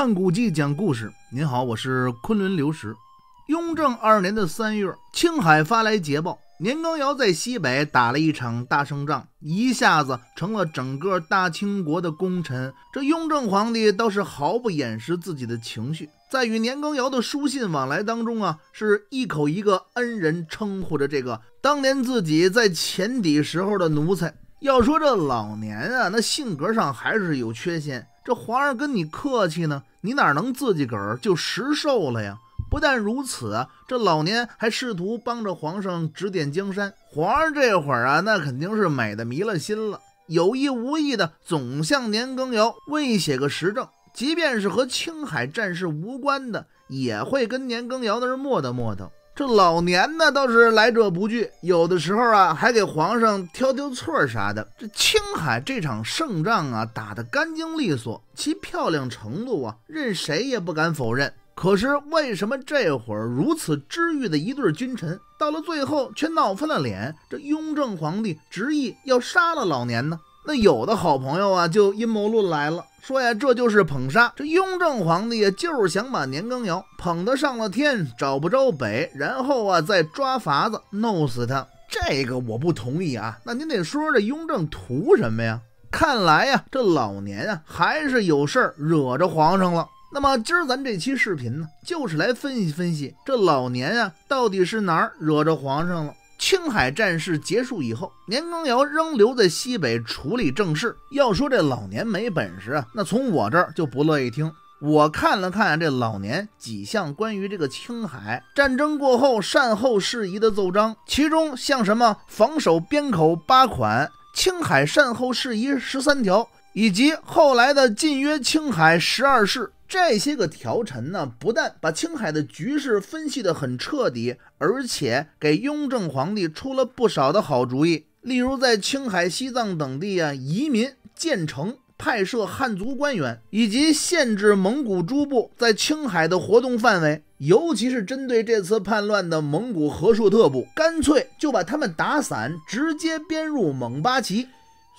看古迹，讲故事。您好，我是昆仑刘石。雍正二年的三月，青海发来捷报，年羹尧在西北打了一场大胜仗，一下子成了整个大清国的功臣。这雍正皇帝倒是毫不掩饰自己的情绪，在与年羹尧的书信往来当中啊，是一口一个恩人称呼着这个当年自己在前底时候的奴才。要说这老年啊，那性格上还是有缺陷。这皇上跟你客气呢。你哪能自己个儿就食受了呀？不但如此，这老年还试图帮着皇上指点江山。皇上这会儿啊，那肯定是美的迷了心了，有意无意的总向年羹尧威写个实证，即便是和青海战事无关的，也会跟年羹尧那儿磨叨磨叨。这老年呢倒是来者不拒，有的时候啊还给皇上挑挑错啥的。这青海这场胜仗啊打得干净利索，其漂亮程度啊任谁也不敢否认。可是为什么这会儿如此知遇的一对君臣，到了最后却闹翻了脸？这雍正皇帝执意要杀了老年呢？那有的好朋友啊就阴谋论来了。说呀，这就是捧杀。这雍正皇帝就是想把年羹尧捧得上了天，找不着北，然后啊，再抓法子弄死他。这个我不同意啊。那您得说说这雍正图什么呀？看来呀，这老年啊，还是有事儿惹着皇上了。那么，今儿咱这期视频呢，就是来分析分析这老年啊，到底是哪儿惹着皇上了。青海战事结束以后，年羹尧仍留在西北处理政事。要说这老年没本事啊，那从我这儿就不乐意听。我看了看这老年几项关于这个青海战争过后善后事宜的奏章，其中像什么防守边口八款、青海善后事宜十三条，以及后来的禁约青海十二事。这些个条陈呢，不但把青海的局势分析得很彻底，而且给雍正皇帝出了不少的好主意。例如，在青海、西藏等地啊，移民、建城、派设汉族官员，以及限制蒙古诸部在青海的活动范围。尤其是针对这次叛乱的蒙古和硕特部，干脆就把他们打散，直接编入蒙八旗。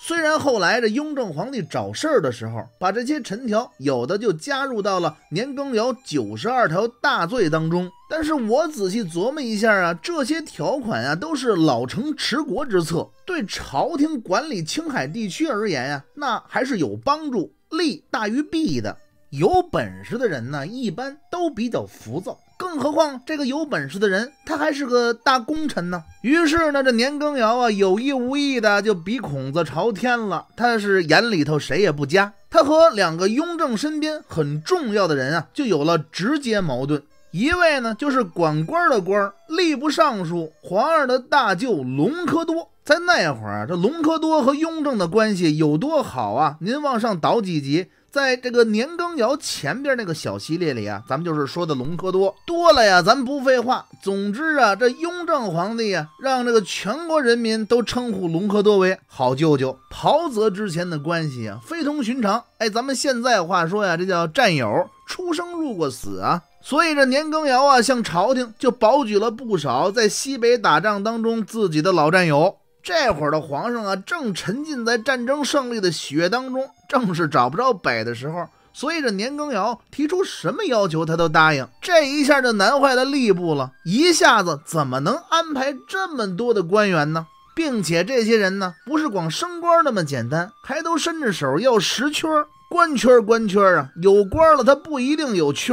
虽然后来这雍正皇帝找事儿的时候，把这些陈条有的就加入到了年羹尧九十二条大罪当中，但是我仔细琢磨一下啊，这些条款啊都是老成持国之策，对朝廷管理青海地区而言呀，那还是有帮助，利大于弊的。有本事的人呢，一般都比较浮躁。更何况这个有本事的人，他还是个大功臣呢。于是呢，这年羹尧啊，有意无意的就鼻孔子朝天了。他是眼里头谁也不加，他和两个雍正身边很重要的人啊，就有了直接矛盾。一位呢，就是管官的官，吏部尚书，皇上的大舅隆科多。在那会儿，这隆科多和雍正的关系有多好啊？您往上倒几级。在这个年羹尧前边那个小系列里啊，咱们就是说的隆科多多了呀，咱不废话。总之啊，这雍正皇帝啊，让这个全国人民都称呼隆科多为好舅舅。袍泽之前的关系啊，非同寻常。哎，咱们现在话说呀，这叫战友出生入过死啊。所以这年羹尧啊，向朝廷就保举了不少在西北打仗当中自己的老战友。这会儿的皇上啊，正沉浸在战争胜利的喜悦当中。正是找不着北的时候，所以这年羹尧提出什么要求，他都答应。这一下就难坏了吏部了，一下子怎么能安排这么多的官员呢？并且这些人呢，不是光升官那么简单，还都伸着手要实缺、官缺、官缺啊！有官了，他不一定有缺。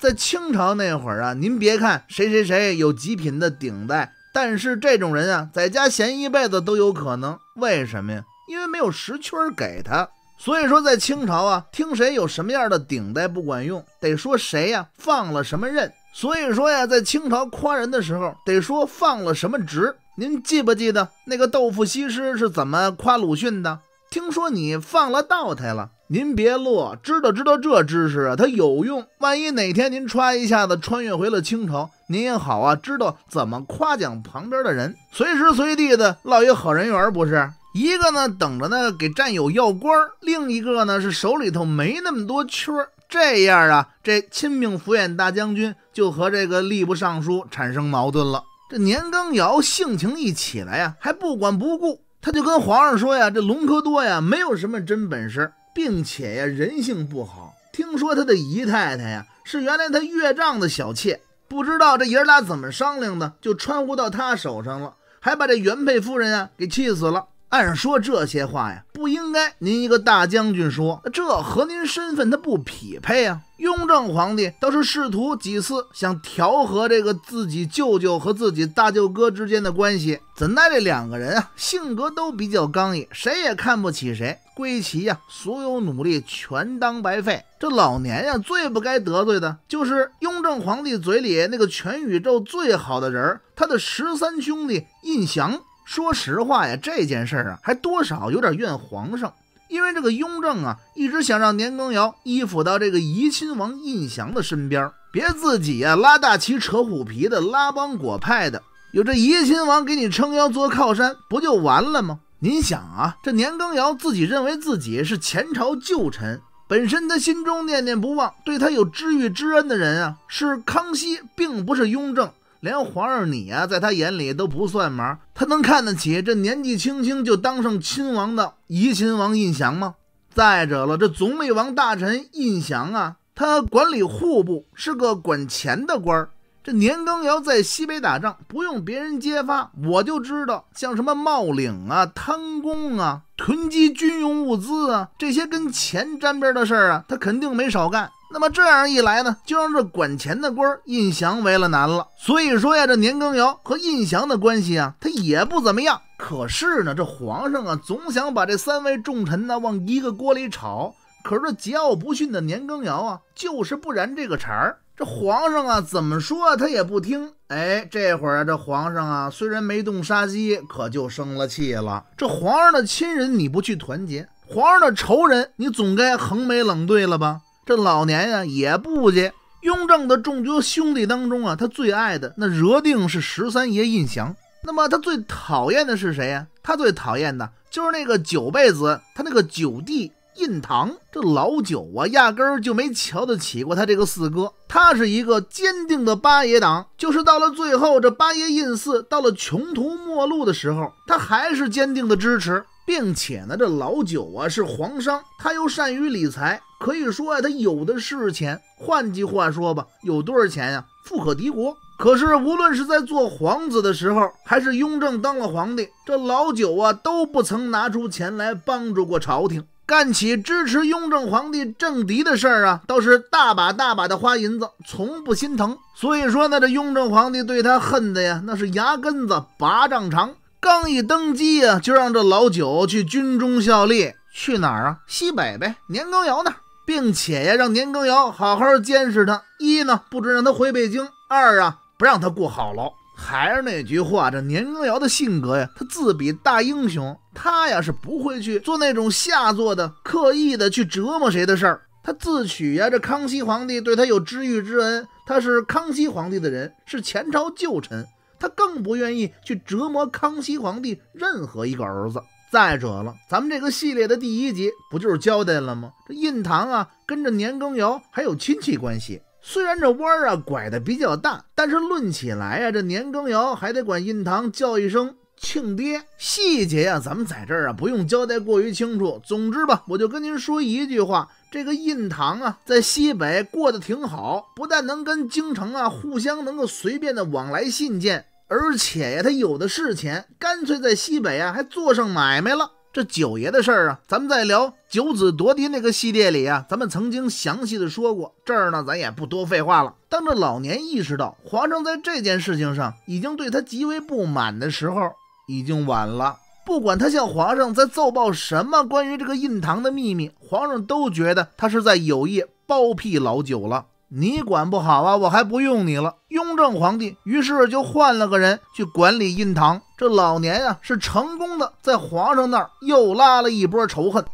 在清朝那会儿啊，您别看谁谁谁有极品的顶戴，但是这种人啊，在家闲一辈子都有可能。为什么呀？因为没有实缺给他。所以说，在清朝啊，听谁有什么样的顶戴不管用，得说谁呀放了什么任。所以说呀，在清朝夸人的时候，得说放了什么职。您记不记得那个豆腐西施是怎么夸鲁迅的？听说你放了道台了，您别乐，知道知道这知识啊，它有用。万一哪天您歘一下子穿越回了清朝，您也好啊，知道怎么夸奖旁边的人，随时随地的落一个好人缘，不是？一个呢，等着呢给战友要官儿；另一个呢是手里头没那么多圈儿。这样啊，这亲命抚远大将军就和这个吏部尚书产生矛盾了。这年羹尧性情一起来呀，还不管不顾，他就跟皇上说呀：“这隆科多呀，没有什么真本事，并且呀，人性不好。听说他的姨太太呀，是原来他岳丈的小妾，不知道这爷俩怎么商量的，就穿呼到他手上了，还把这原配夫人啊给气死了。”按说这些话呀不应该您一个大将军说，这和您身份他不匹配啊。雍正皇帝倒是试图几次想调和这个自己舅舅和自己大舅哥之间的关系，怎奈这两个人啊性格都比较刚毅，谁也看不起谁。归齐呀，所有努力全当白费。这老年呀最不该得罪的就是雍正皇帝嘴里那个全宇宙最好的人儿，他的十三兄弟胤祥。说实话呀，这件事儿啊，还多少有点怨皇上，因为这个雍正啊，一直想让年羹尧依附到这个怡亲王胤祥的身边，别自己呀拉大旗扯虎皮的拉帮裹派的，有这怡亲王给你撑腰做靠山，不就完了吗？您想啊，这年羹尧自己认为自己是前朝旧臣，本身他心中念念不忘，对他有知遇之恩的人啊，是康熙，并不是雍正。连皇上你啊，在他眼里都不算嘛，他能看得起这年纪轻轻就当上亲王的怡亲王胤祥吗？再者了，这总理王大臣胤祥啊，他管理户部，是个管钱的官儿。这年羹尧在西北打仗，不用别人揭发，我就知道，像什么冒领啊、贪功啊、囤积军用物资啊，这些跟钱沾边的事儿啊，他肯定没少干。那么这样一来呢，就让这管钱的官印祥为了难了。所以说呀，这年羹尧和印祥的关系啊，他也不怎么样。可是呢，这皇上啊，总想把这三位重臣呢往一个锅里炒。可是这桀骜不驯的年羹尧啊，就是不燃这个茬儿。这皇上啊，怎么说他也不听。哎，这会儿啊，这皇上啊，虽然没动杀机，可就生了气了。这皇上的亲人你不去团结，皇上的仇人你总该横眉冷对了吧？这老年呀也不接。雍正的众多兄弟当中啊，他最爱的那热定是十三爷胤祥。那么他最讨厌的是谁呀？他最讨厌的就是那个九辈子，他那个九弟胤堂。这老九啊，压根儿就没瞧得起过他这个四哥。他是一个坚定的八爷党，就是到了最后，这八爷胤祀到了穷途末路的时候，他还是坚定的支持。并且呢，这老九啊是皇商，他又善于理财，可以说呀，他有的是钱。换句话说吧，有多少钱呀？富可敌国。可是无论是在做皇子的时候，还是雍正当了皇帝，这老九啊都不曾拿出钱来帮助过朝廷，干起支持雍正皇帝政敌的事儿啊，倒是大把大把的花银子，从不心疼。所以说呢，这雍正皇帝对他恨的呀，那是牙根子拔丈长。刚一登基呀，就让这老九去军中效力，去哪儿啊？西北呗，年羹尧那儿，并且呀，让年羹尧好好监视他。一呢，不准让他回北京；二啊，不让他过好牢。还是那句话，这年羹尧的性格呀，他自比大英雄，他呀是不会去做那种下作的、刻意的去折磨谁的事儿。他自诩呀，这康熙皇帝对他有知遇之恩，他是康熙皇帝的人，是前朝旧臣。他更不愿意去折磨康熙皇帝任何一个儿子。再者了，咱们这个系列的第一集不就是交代了吗？这印堂啊，跟这年羹尧还有亲戚关系。虽然这弯儿啊拐的比较大，但是论起来啊，这年羹尧还得管印堂叫一声亲爹。细节呀，咱们在这儿啊不用交代过于清楚。总之吧，我就跟您说一句话：这个印堂啊，在西北过得挺好，不但能跟京城啊互相能够随便的往来信件。而且呀，他有的是钱，干脆在西北啊还做上买卖了。这九爷的事儿啊，咱们在聊九子夺嫡那个系列里啊，咱们曾经详细的说过。这儿呢，咱也不多废话了。当这老年意识到皇上在这件事情上已经对他极为不满的时候，已经晚了。不管他向皇上在奏报什么关于这个印堂的秘密，皇上都觉得他是在有意包庇老九了。你管不好啊，我还不用你了。雍正皇帝于是就换了个人去管理印堂。这老年啊，是成功的在皇上那儿又拉了一波仇恨。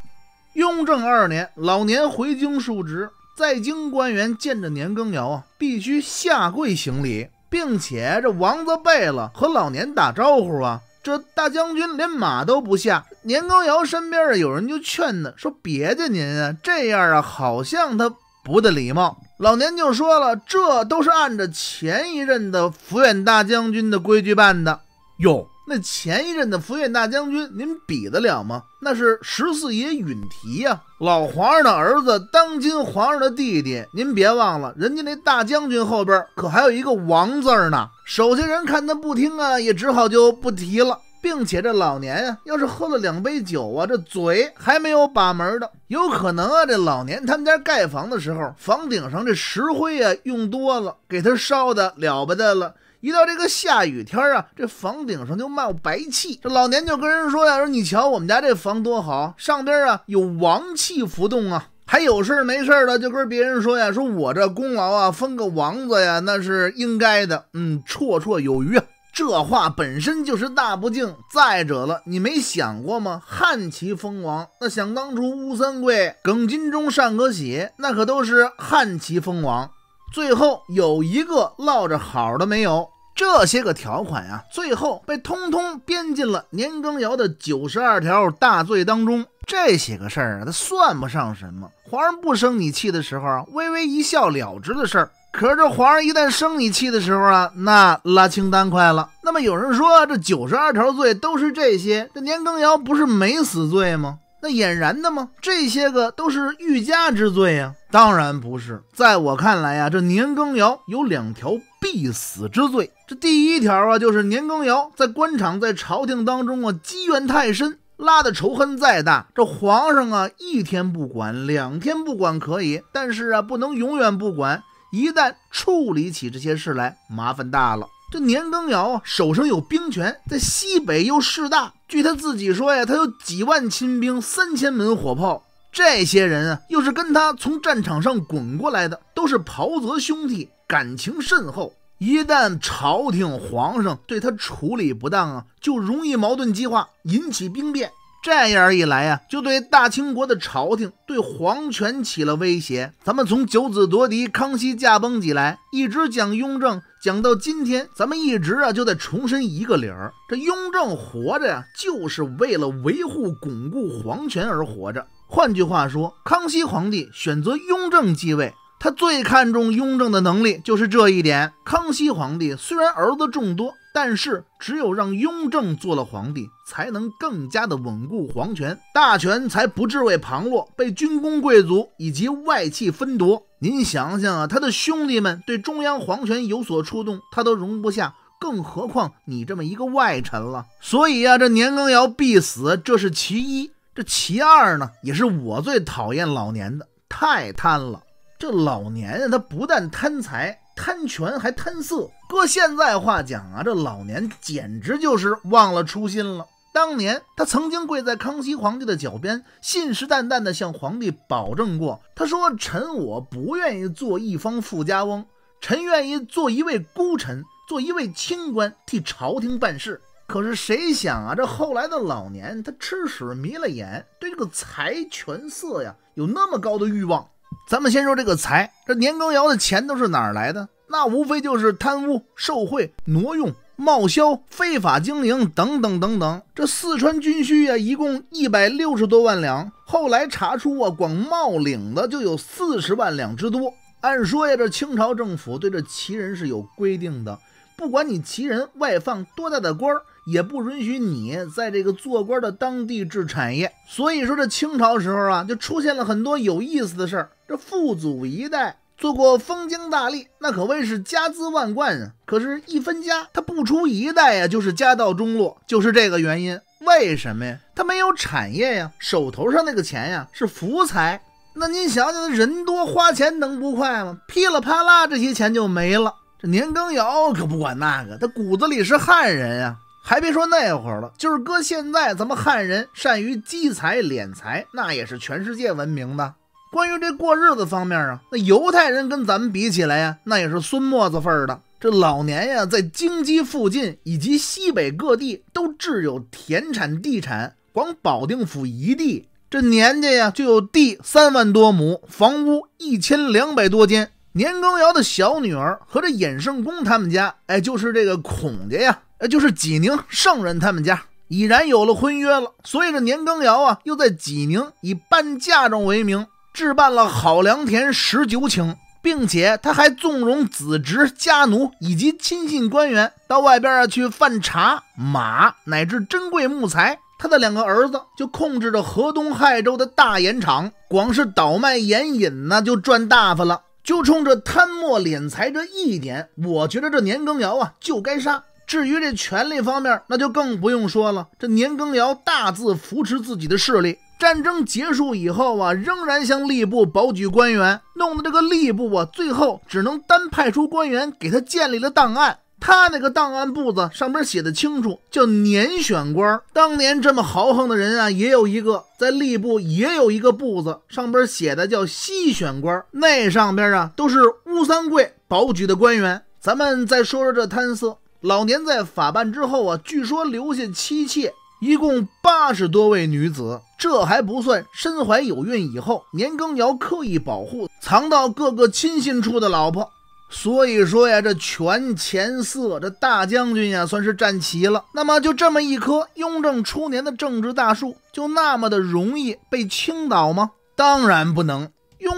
雍正二年，老年回京述职，在京官员见着年羹尧啊，必须下跪行礼，并且这王子贝勒和老年打招呼啊，这大将军连马都不下。年羹尧身边啊，有人就劝他说：“别介您啊，这样啊，好像他不大礼貌。”老年就说了，这都是按照前一任的抚远大将军的规矩办的哟。那前一任的抚远大将军，您比得了吗？那是十四爷允提呀，老皇上的儿子，当今皇上的弟弟。您别忘了，人家那大将军后边可还有一个王字呢。手下人看他不听啊，也只好就不提了。并且这老年啊，要是喝了两杯酒啊，这嘴还没有把门的，有可能啊。这老年他们家盖房的时候，房顶上这石灰啊用多了，给他烧的了不得了。一到这个下雨天啊，这房顶上就冒白气。这老年就跟人说呀：“说你瞧我们家这房多好，上边啊有王气浮动啊。”还有事没事的就跟别人说呀：“说我这功劳啊，封个王子呀，那是应该的，嗯，绰绰有余啊。”这话本身就是大不敬。再者了，你没想过吗？汉齐封王，那想当初，吴三桂、耿金忠、尚可喜，那可都是汉齐封王，最后有一个落着好的没有？这些个条款呀，最后被通通编进了年羹尧的九十二条大罪当中。这些个事儿啊，它算不上什么。皇上不生你气的时候啊，微微一笑了之的事儿。可是这皇上一旦生你气的时候啊，那拉清单快了。那么有人说，这九十二条罪都是这些，这年羹尧不是没死罪吗？那俨然的吗？这些个都是欲加之罪呀。当然不是，在我看来呀，这年羹尧有两条必死之罪。这第一条啊，就是年羹尧在官场、在朝廷当中啊，积怨太深。拉的仇恨再大，这皇上啊，一天不管，两天不管可以，但是啊，不能永远不管。一旦处理起这些事来，麻烦大了。这年羹尧啊，手上有兵权，在西北又势大。据他自己说呀，他有几万亲兵，三千门火炮。这些人啊，又是跟他从战场上滚过来的，都是袍泽兄弟，感情甚厚。一旦朝廷皇上对他处理不当啊，就容易矛盾激化，引起兵变。这样一来啊，就对大清国的朝廷、对皇权起了威胁。咱们从九子夺嫡、康熙驾崩起来，一直讲雍正，讲到今天，咱们一直啊就在重申一个理儿：这雍正活着呀，就是为了维护巩固皇权而活着。换句话说，康熙皇帝选择雍正继位。他最看重雍正的能力就是这一点。康熙皇帝虽然儿子众多，但是只有让雍正做了皇帝，才能更加的稳固皇权，大权才不至为旁落，被军功贵族以及外戚分夺。您想想啊，他的兄弟们对中央皇权有所触动，他都容不下，更何况你这么一个外臣了。所以呀，这年羹尧必死，这是其一。这其二呢，也是我最讨厌老年的，太贪了。这老年啊，他不但贪财、贪权，还贪色。搁现在话讲啊，这老年简直就是忘了初心了。当年他曾经跪在康熙皇帝的脚边，信誓旦旦地向皇帝保证过：“他说，臣我不愿意做一方富家翁，臣愿意做一位孤臣，做一位清官，替朝廷办事。”可是谁想啊，这后来的老年，他吃屎迷了眼，对这个财、权、色呀，有那么高的欲望。咱们先说这个财，这年羹尧的钱都是哪儿来的？那无非就是贪污、受贿、挪用、冒销、非法经营等等等等。这四川军需呀，一共一百六十多万两，后来查出啊，光冒领的就有四十万两之多。按说呀，这清朝政府对这旗人是有规定的，不管你旗人外放多大的官儿。也不允许你在这个做官的当地置产业，所以说这清朝时候啊，就出现了很多有意思的事儿。这父祖一代做过封疆大吏，那可谓是家资万贯啊。可是，一分家，他不出一代呀，就是家道中落，就是这个原因。为什么呀？他没有产业呀，手头上那个钱呀是福财。那您想想，人多花钱能不快吗？噼里啪啦，这些钱就没了。这年羹尧可不管那个，他骨子里是汉人呀。还别说那会儿了，就是搁现在，咱们汉人善于积财敛财，那也是全世界闻名的。关于这过日子方面啊，那犹太人跟咱们比起来呀，那也是孙子份儿的。这老年呀，在京畿附近以及西北各地都置有田产地产，光保定府一地，这年家呀就有地三万多亩，房屋一千两百多间。年羹尧的小女儿和这衍圣公他们家，哎，就是这个孔家呀。呃，就是济宁圣人他们家已然有了婚约了，所以这年羹尧啊，又在济宁以办嫁妆为名置办了好良田十九顷，并且他还纵容子侄、家奴以及亲信官员到外边啊去贩茶、马乃至珍贵木材。他的两个儿子就控制着河东、亥州的大盐场，光是倒卖盐引呢就赚大发了。就冲这贪墨敛财这一点，我觉得这年羹尧啊就该杀。至于这权力方面，那就更不用说了。这年羹尧大肆扶持自己的势力，战争结束以后啊，仍然向吏部保举官员，弄得这个吏部啊，最后只能单派出官员给他建立了档案。他那个档案簿子上边写的清楚，叫年选官。当年这么豪横的人啊，也有一个在吏部，也有一个簿子上边写的叫西选官，那上边啊都是乌三桂保举的官员。咱们再说说这贪色。老年在法办之后啊，据说留下妻妾一共八十多位女子，这还不算身怀有孕以后年羹尧刻意保护藏到各个亲信处的老婆。所以说呀，这权钱色这大将军呀，算是站齐了。那么，就这么一棵雍正初年的政治大树，就那么的容易被倾倒吗？当然不能。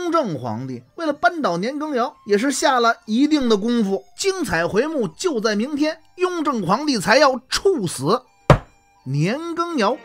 雍正皇帝为了扳倒年羹尧，也是下了一定的功夫。精彩回目就在明天，雍正皇帝才要处死年羹尧。